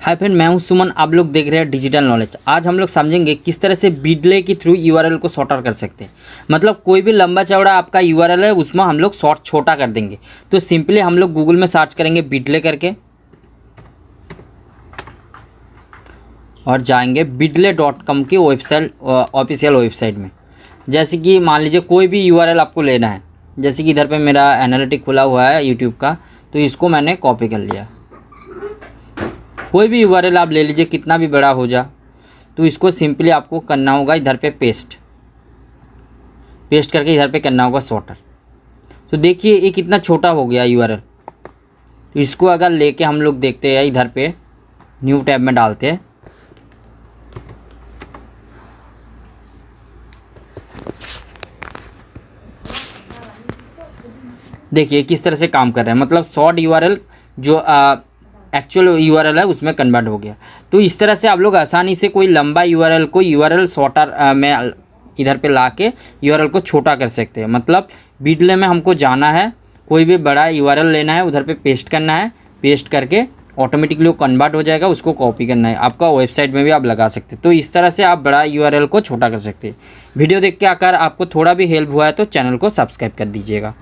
hi friend मैं हूं सुमन आप लोग देख रहे हैं डिजिटल नॉलेज आज हम लोग समझेंगे किस तरह से बिडले के थ्रू यूआरएल को शॉर्टर कर सकते हैं मतलब कोई भी लंबा चौड़ा आपका यूआरएल है उसमें हम लोग शॉर्ट छोटा कर देंगे तो सिंपली हम लोग गूगल में सर्च करेंगे बिडले करके और जाएंगे बिडले डॉट कॉम की वेबसाइट ऑफिशियल वेबसाइट में जैसे कि मान लीजिए कोई भी यू आपको लेना है जैसे कि इधर पर मेरा एनालिटिक खुला हुआ है यूट्यूब का तो इसको मैंने कॉपी कर लिया कोई भी यूआरएल आप ले लीजिए कितना भी बड़ा हो जा तो इसको सिंपली आपको करना होगा इधर पे पेस्ट पेस्ट करके इधर पे करना होगा सॉर्टर तो देखिए ये कितना छोटा हो गया यू तो इसको अगर लेके हम लोग देखते हैं इधर पे न्यू टैब में डालते हैं देखिए किस तरह से काम कर रहा है मतलब शॉर्ट यूआरएल जो आ, एक्चुअल यू है उसमें कन्वर्ट हो गया तो इस तरह से आप लोग आसानी से कोई लंबा यू को यू आर शॉर्टर में इधर पे ला के यू को छोटा कर सकते हैं मतलब बीटले में हमको जाना है कोई भी बड़ा यू लेना है उधर पे पेस्ट करना है पेस्ट करके ऑटोमेटिकली वो कन्वर्ट हो जाएगा उसको कॉपी करना है आपका वेबसाइट में भी आप लगा सकते हैं तो इस तरह से आप बड़ा यू को छोटा कर सकते हैं वीडियो देख के आकर आपको थोड़ा भी हेल्प हुआ है तो चैनल को सब्सक्राइब कर दीजिएगा